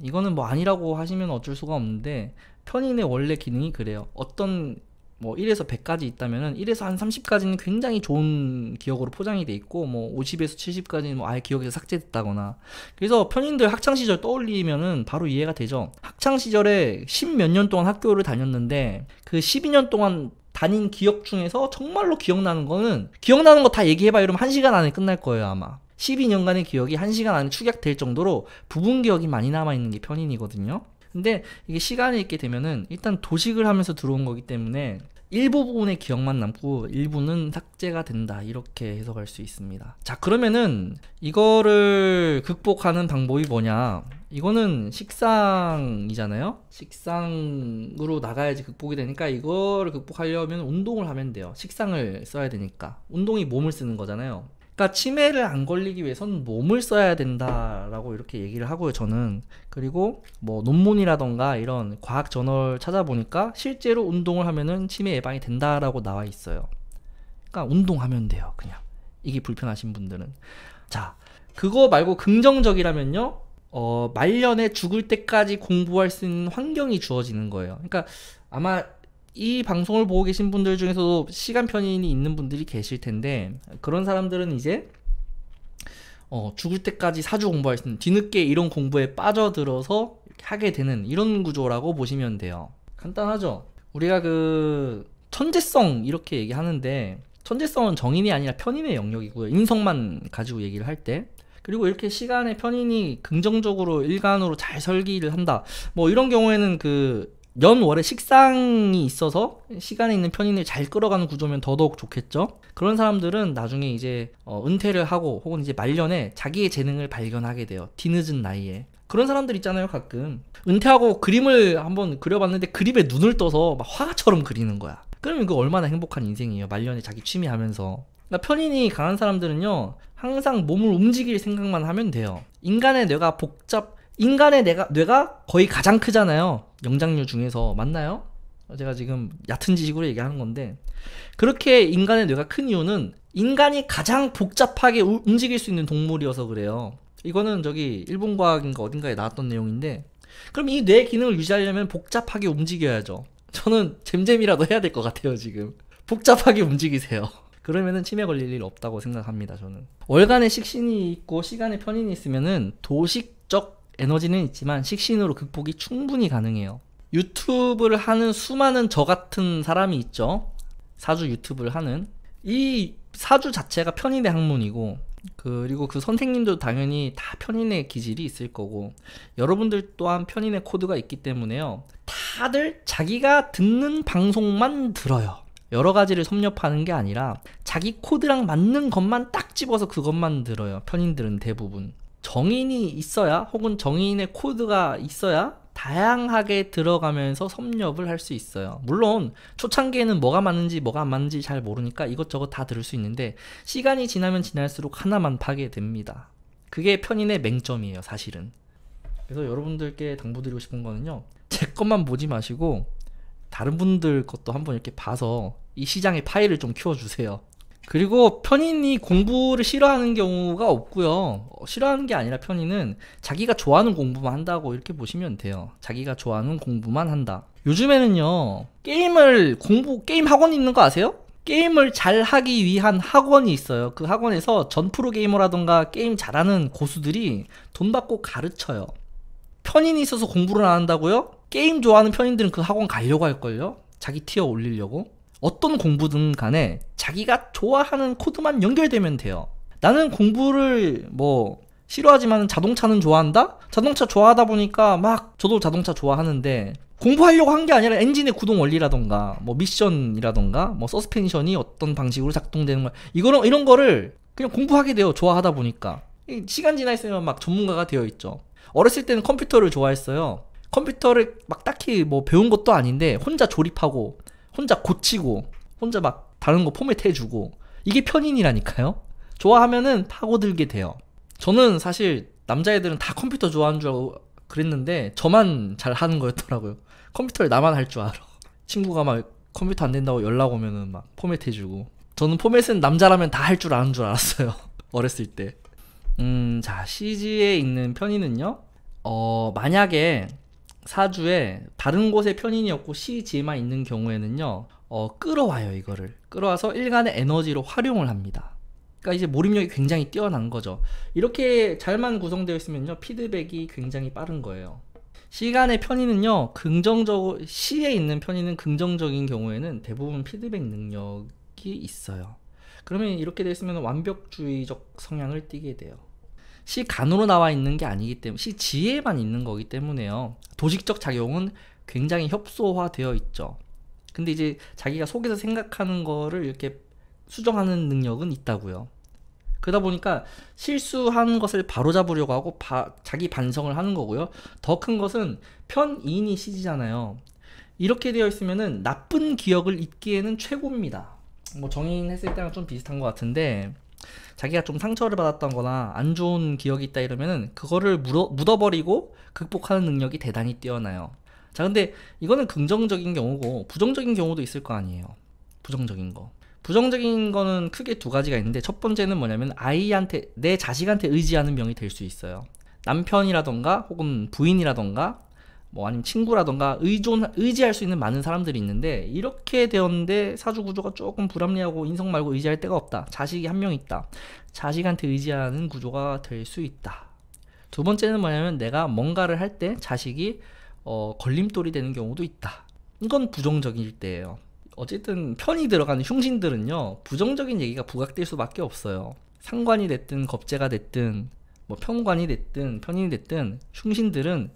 Speaker 1: 이거는 뭐 아니라고 하시면 어쩔 수가 없는데 편인의 원래 기능이 그래요. 어떤 뭐 1에서 100까지 있다면 1에서 한 30까지는 굉장히 좋은 기억으로 포장이 돼 있고 뭐 50에서 70까지는 뭐 아예 기억에서 삭제됐다거나 그래서 편인들 학창 시절 떠올리면은 바로 이해가 되죠. 학창 시절에 10 몇 년 동안 학교를 다녔는데 그 12년 동안 다닌 기억 중에서 정말로 기억나는 거는 기억나는 거 다 얘기해봐 이러면 1시간 안에 끝날 거예요 아마 12년간의 기억이 1시간 안에 축약될 정도로 부분 기억이 많이 남아있는 게 편인이거든요 근데 이게 시간이 있게 되면은 일단 도식을 하면서 들어온 거기 때문에 일부 부분의 기억만 남고 일부는 삭제가 된다 이렇게 해석할 수 있습니다 자 그러면은 이거를 극복하는 방법이 뭐냐 이거는 식상이잖아요 식상으로 나가야지 극복이 되니까 이거를 극복하려면 운동을 하면 돼요 식상을 써야 되니까 운동이 몸을 쓰는 거잖아요 그러니까 치매를 안 걸리기 위해서는 몸을 써야 된다라고 이렇게 얘기를 하고요. 저는 그리고 뭐 논문이라던가 이런 과학 저널 찾아보니까 실제로 운동을 하면은 치매 예방이 된다라고 나와 있어요. 그러니까 운동하면 돼요. 그냥 이게 불편하신 분들은 자 그거 말고 긍정적이라면요. 어, 말년에 죽을 때까지 공부할 수 있는 환경이 주어지는 거예요. 그러니까 아마 이 방송을 보고 계신 분들 중에서도 시간 편인이 있는 분들이 계실 텐데 그런 사람들은 이제 어, 죽을 때까지 사주 공부할 수 있는 뒤늦게 이런 공부에 빠져들어서 하게 되는 이런 구조라고 보시면 돼요. 간단하죠. 우리가 그 천재성 이렇게 얘기하는데 천재성은 정인이 아니라 편인의 영역이고요. 인성만 가지고 얘기를 할 때. 그리고 이렇게 시간의 편인이 긍정적으로 일관으로 잘 설계를 한다. 뭐 이런 경우에는 그 연월에 식상이 있어서 시간에 있는 편인을 잘 끌어가는 구조면 더더욱 좋겠죠. 그런 사람들은 나중에 이제 어, 은퇴를 하고 혹은 이제 말년에 자기의 재능을 발견하게 돼요. 뒤늦은 나이에. 그런 사람들 있잖아요, 가끔. 은퇴하고 그림을 한번 그려봤는데 그림에 눈을 떠서 막 화가처럼 그리는 거야. 그러면 그 얼마나 행복한 인생이에요. 말년에 자기 취미 하면서. 그러니까 편인이 강한 사람들은요, 항상 몸을 움직일 생각만 하면 돼요. 인간의 뇌가 복잡, 인간의 뇌가, 뇌가 거의 가장 크잖아요. 영장류 중에서 맞나요? 제가 지금 얕은 지식으로 얘기하는 건데 그렇게 인간의 뇌가 큰 이유는 인간이 가장 복잡하게 우, 움직일 수 있는 동물이어서 그래요. 이거는 저기 일본 과학인가 어딘가에 나왔던 내용인데 그럼 이 뇌 기능을 유지하려면 복잡하게 움직여야죠. 저는 잼잼이라도 해야 될 것 같아요 지금. 복잡하게 움직이세요. [LAUGHS] 그러면은 치매 걸릴 일 없다고 생각합니다 저는. 월간에 식신이 있고 시간에 편인이 있으면은 도식적 에너지는 있지만 식신으로 극복이 충분히 가능해요. 유튜브를 하는 수많은 저 같은 사람이 있죠. 사주 유튜브를 하는 이 사주 자체가 편인의 학문이고 그리고 그 선생님도 당연히 다 편인의 기질이 있을 거고 여러분들 또한 편인의 코드가 있기 때문에요. 다들 자기가 듣는 방송만 들어요. 여러 가지를 섭렵하는 게 아니라 자기 코드랑 맞는 것만 딱 집어서 그것만 들어요. 편인들은 대부분. 정인이 있어야 혹은 정인의 코드가 있어야 다양하게 들어가면서 섭렵을 할 수 있어요. 물론 초창기에는 뭐가 맞는지 뭐가 안 맞는지 잘 모르니까 이것저것 다 들을 수 있는데 시간이 지나면 지날수록 하나만 파괴됩니다. 그게 편인의 맹점이에요, 사실은. 그래서 여러분들께 당부드리고 싶은 거는요. 제 것만 보지 마시고 다른 분들 것도 한번 이렇게 봐서 이 시장의 파일을 좀 키워주세요. 그리고 편인이 공부를 싫어하는 경우가 없고요. 어, 싫어하는 게 아니라 편인은 자기가 좋아하는 공부만 한다고 이렇게 보시면 돼요. 자기가 좋아하는 공부만 한다. 요즘에는요. 게임을 공부 게임 학원 있는 거 아세요? 게임을 잘 하기 위한 학원이 있어요. 그 학원에서 전 프로게이머라던가 게임 잘하는 고수들이 돈 받고 가르쳐요. 편인이 있어서 공부를 안 한다고요? 게임 좋아하는 편인들은 그 학원 가려고 할걸요? 자기 티어 올리려고? 어떤 공부든 간에 자기가 좋아하는 코드만 연결되면 돼요. 나는 공부를 뭐 싫어하지만 자동차는 좋아한다? 자동차 좋아하다 보니까 막 저도 자동차 좋아하는데 공부하려고 한 게 아니라 엔진의 구동 원리라던가 뭐 미션이라던가 뭐 서스펜션이 어떤 방식으로 작동되는 거 이거는 이런 거를 그냥 공부하게 돼요. 좋아하다 보니까. 시간 지나 있으면 막 전문가가 되어 있죠. 어렸을 때는 컴퓨터를 좋아했어요. 컴퓨터를 막 딱히 뭐 배운 것도 아닌데 혼자 조립하고 혼자 고치고 혼자 막 다른 거 포맷해주고 이게 편인이라니까요. 좋아하면은 파고들게 돼요. 저는 사실 남자애들은 다 컴퓨터 좋아하는 줄 알고 그랬는데 저만 잘 하는 거였더라고요. 컴퓨터를 나만 할 줄 알아. 친구가 막 컴퓨터 안 된다고 연락 오면은 막 포맷해주고 저는 포맷은 남자라면 다 할 줄 아는 줄 알았어요. [LAUGHS] 어렸을 때. 음, 자, CG에 있는 편의는요. 어, 만약에 사주에 다른 곳에 편인이 없고 시지만 에 있는 경우에는요 어, 끌어와요 이거를 끌어와서 일간의 에너지로 활용을 합니다 그러니까 이제 몰입력이 굉장히 뛰어난 거죠 이렇게 잘만 구성되어 있으면요 피드백이 굉장히 빠른 거예요 시간의 편의는요 긍정적 시에 있는 편의는 긍정적인 경우에는 대부분 피드백 능력이 있어요 그러면 이렇게 되어 있으면 완벽주의적 성향을 띠게 돼요 시간으로 나와 있는 게 아니기 때문에 시지에만 있는 거기 때문에요. 도식적 작용은 굉장히 협소화되어 있죠. 근데 이제 자기가 속에서 생각하는 거를 이렇게 수정하는 능력은 있다고요. 그러다 보니까 실수한 것을 바로잡으려고 하고 바, 자기 반성을 하는 거고요. 더 큰 것은 편인이 시지잖아요. 이렇게 되어 있으면은 나쁜 기억을 잊기에는 최고입니다. 뭐 정인 했을 때랑 좀 비슷한 것 같은데 자기가 좀 상처를 받았던 거나 안 좋은 기억이 있다 이러면은 그거를 묻어, 묻어버리고 극복하는 능력이 대단히 뛰어나요. 자, 근데 이거는 긍정적인 경우고 부정적인 경우도 있을 거 아니에요. 부정적인 거. 부정적인 거는 크게 두 가지가 있는데 첫 번째는 뭐냐면 아이한테 내 자식한테 의지하는 병이 될 수 있어요. 남편이라던가 혹은 부인이라던가 뭐 아니면 친구라던가 의존 의지할 수 있는 많은 사람들이 있는데 이렇게 되었는데 사주 구조가 조금 불합리하고 인성 말고 의지할 데가 없다. 자식이 한 명 있다. 자식한테 의지하는 구조가 될 수 있다. 두 번째는 뭐냐면 내가 뭔가를 할 때 자식이 어, 걸림돌이 되는 경우도 있다. 이건 부정적일 때예요. 어쨌든 편이 들어가는 흉신들은요 부정적인 얘기가 부각될 수밖에 없어요. 상관이 됐든 겁재가 됐든 뭐 평관이 됐든 편인이 됐든 흉신들은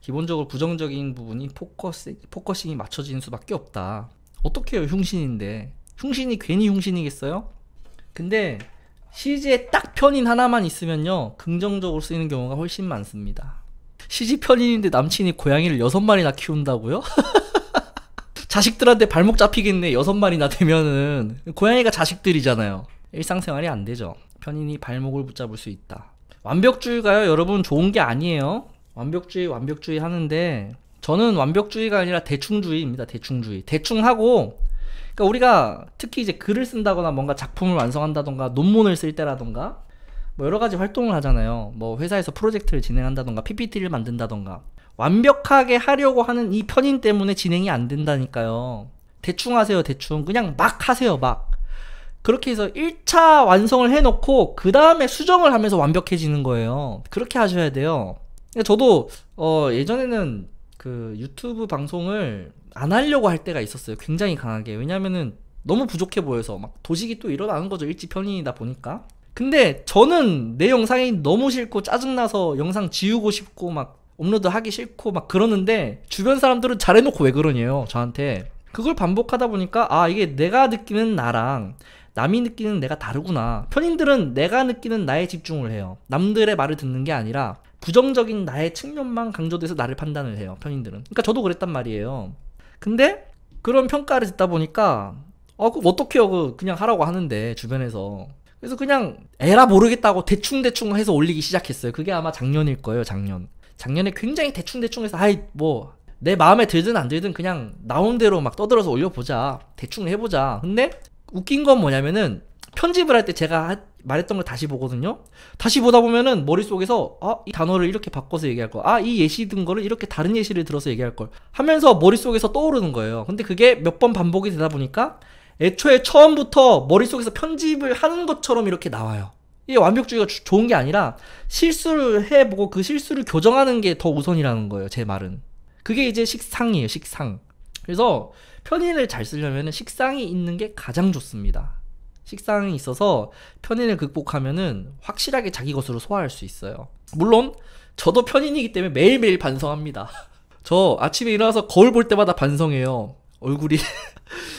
Speaker 1: 기본적으로 부정적인 부분이 포커스, 포커싱이 맞춰지는 수밖에 없다. 어떻게 요 흉신인데. 흉신이 괜히 흉신이겠어요? 근데 시지에딱 편인 하나만 있으면요, 긍정적으로 쓰이는 경우가 훨씬 많습니다. 시지 편인인데 남친이 고양이를 여섯 마리나 키운다고요? [LAUGHS] 자식들한테 발목 잡히겠네, 여섯 마리나 되면은. 고양이가 자식들이잖아요. 일상생활이 안 되죠. 편인이 발목을 붙잡을 수 있다. 완벽주의가요, 여러분 좋은 게 아니에요. 완벽주의, 완벽주의 하는데 저는 완벽주의가 아니라 대충주의입니다. 대충주의. 대충하고 그러니까 우리가 특히 이제 글을 쓴다거나 뭔가 작품을 완성한다던가 논문을 쓸 때라던가 뭐 여러 가지 활동을 하잖아요. 뭐 회사에서 프로젝트를 진행한다던가 PPT를 만든다던가 완벽하게 하려고 하는 이 편인 때문에 진행이 안 된다니까요. 대충 하세요, 대충. 그냥 막 하세요, 막. 그렇게 해서 1차 완성을 해놓고 그 다음에 수정을 하면서 완벽해지는 거예요. 그렇게 하셔야 돼요. 저도 어 예전에는 그 유튜브 방송을 안 하려고 할 때가 있었어요. 굉장히 강하게. 왜냐면은 너무 부족해 보여서 막 도식이 또 일어나는 거죠. 일찍 편이다 인 보니까. 근데 저는 내 영상이 너무 싫고 짜증나서 영상 지우고 싶고 막 업로드 하기 싫고 막 그러는데 주변 사람들은 잘해놓고 왜 그러냐요 저한테 그걸 반복하다 보니까 아 이게 내가 느끼는 나랑 남이 느끼는 내가 다르구나. 편인들은 내가 느끼는 나에 집중을 해요. 남들의 말을 듣는 게 아니라 부정적인 나의 측면만 강조돼서 나를 판단을 해요. 편인들은. 그러니까 저도 그랬단 말이에요. 근데 그런 평가를 듣다 보니까 어, 그 어떻게요? 그 그냥 하라고 하는데 주변에서. 그래서 그냥 에라 모르겠다고 대충대충 해서 올리기 시작했어요. 그게 아마 작년일 거예요, 작년. 작년에 굉장히 대충대충 해서 아이 뭐 내 마음에 들든 안 들든 그냥 나온 대로 막 떠들어서 올려보자. 대충 해보자. 근데 웃긴 건 뭐냐면은 편집을 할 때 제가 말했던 걸 다시 보거든요. 다시 보다 보면은 머릿속에서 아, 이 단어를 이렇게 바꿔서 얘기할 걸. 아, 이 예시 든 거를 이렇게 다른 예시를 들어서 얘기할 걸. 하면서 머릿속에서 떠오르는 거예요. 근데 그게 몇 번 반복이 되다 보니까 애초에 처음부터 머릿속에서 편집을 하는 것처럼 이렇게 나와요. 이게 완벽주의가 주, 좋은 게 아니라 실수를 해보고 그 실수를 교정하는 게 더 우선이라는 거예요. 제 말은. 그게 이제 식상이에요. 식상. 그래서 편의를 잘 쓰려면 식상이 있는 게 가장 좋습니다. 식상이 있어서 편의를극복하면 확실하게 자기 것으로 소화할 수 있어요. 물론 저도 편인이기 때문에 매일매일 반성합니다. [LAUGHS] 저 아침에 일어나서 거울 볼 때마다 반성해요. 얼굴이.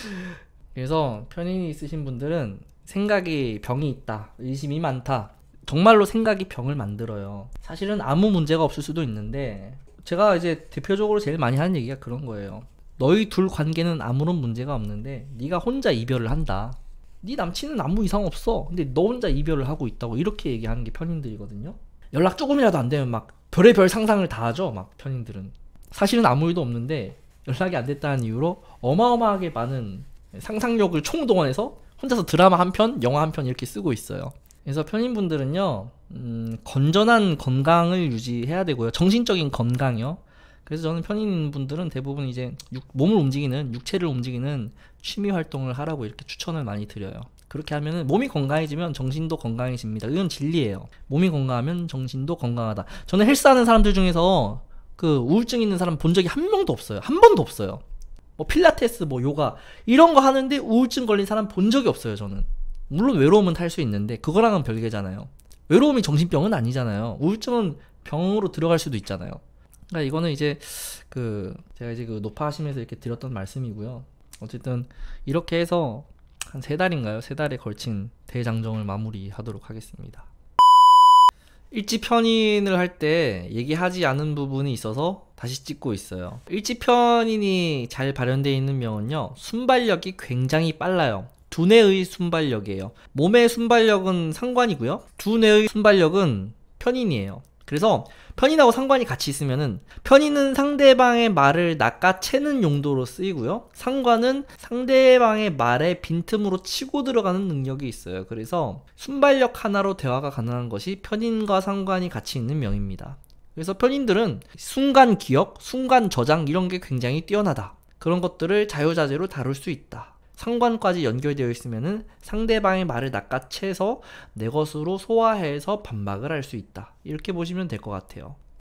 Speaker 1: [LAUGHS] 그래서 편인이 있으신 분들은 생각이 병이 있다. 의심이 많다. 정말로 생각이 병을 만들어요. 사실은 아무 문제가 없을 수도 있는데 제가 이제 대표적으로 제일 많이 하는 얘기가 그런 거예요. 너희 둘 관계는 아무런 문제가 없는데 네가 혼자 이별을 한다. 네 남친은 아무 이상 없어. 근데 너 혼자 이별을 하고 있다고 이렇게 얘기하는 게 편인들이거든요. 연락 조금이라도 안 되면 막 별의별 상상을 다 하죠. 막 편인들은 사실은 아무 일도 없는데 연락이 안 됐다는 이유로 어마어마하게 많은 상상력을 총동원해서 혼자서 드라마 한 편, 영화 한 편 이렇게 쓰고 있어요. 그래서 편인분들은요, 음, 건전한 건강을 유지해야 되고요. 정신적인 건강이요. 그래서 저는 편인 분들은 대부분 이제 육, 몸을 움직이는 육체를 움직이는 취미 활동을 하라고 이렇게 추천을 많이 드려요. 그렇게 하면은 몸이 건강해지면 정신도 건강해집니다. 이건 진리예요. 몸이 건강하면 정신도 건강하다. 저는 헬스하는 사람들 중에서 그 우울증 있는 사람 본 적이 한 명도 없어요. 한 번도 없어요. 뭐 필라테스, 뭐 요가 이런 거 하는데 우울증 걸린 사람 본 적이 없어요. 저는 물론 외로움은 탈 수 있는데 그거랑은 별개잖아요. 외로움이 정신병은 아니잖아요. 우울증은 병으로 들어갈 수도 있잖아요. 그러니까 이거는 이제 그 제가 이제 그 노파심에서 이렇게 드렸던 말씀이고요. 어쨌든 이렇게 해서 한 세 달인가요? 세 달에 걸친 대장정을 마무리하도록 하겠습니다. 일지 편인을 할 때 얘기하지 않은 부분이 있어서 다시 찍고 있어요. 일지 편인이 잘 발현되어 있는 면은요 순발력이 굉장히 빨라요. 두뇌의 순발력이에요. 몸의 순발력은 상관이고요. 두뇌의 순발력은 편인이에요. 그래서 편인하고 상관이 같이 있으면은 편인은 상대방의 말을 낚아채는 용도로 쓰이고요. 상관은 상대방의 말에 빈틈으로 치고 들어가는 능력이 있어요. 그래서 순발력 하나로 대화가 가능한 것이 편인과 상관이 같이 있는 명입니다. 그래서 편인들은 순간 기억, 순간 저장 이런 게 굉장히 뛰어나다. 그런 것들을 자유자재로 다룰 수 있다. 상관까지 연결되어 있으면 상대방의 말을 낚아채서 내 것으로 소화해서 반박을 할 수 있다. 이렇게 보시면 될 것 같아요.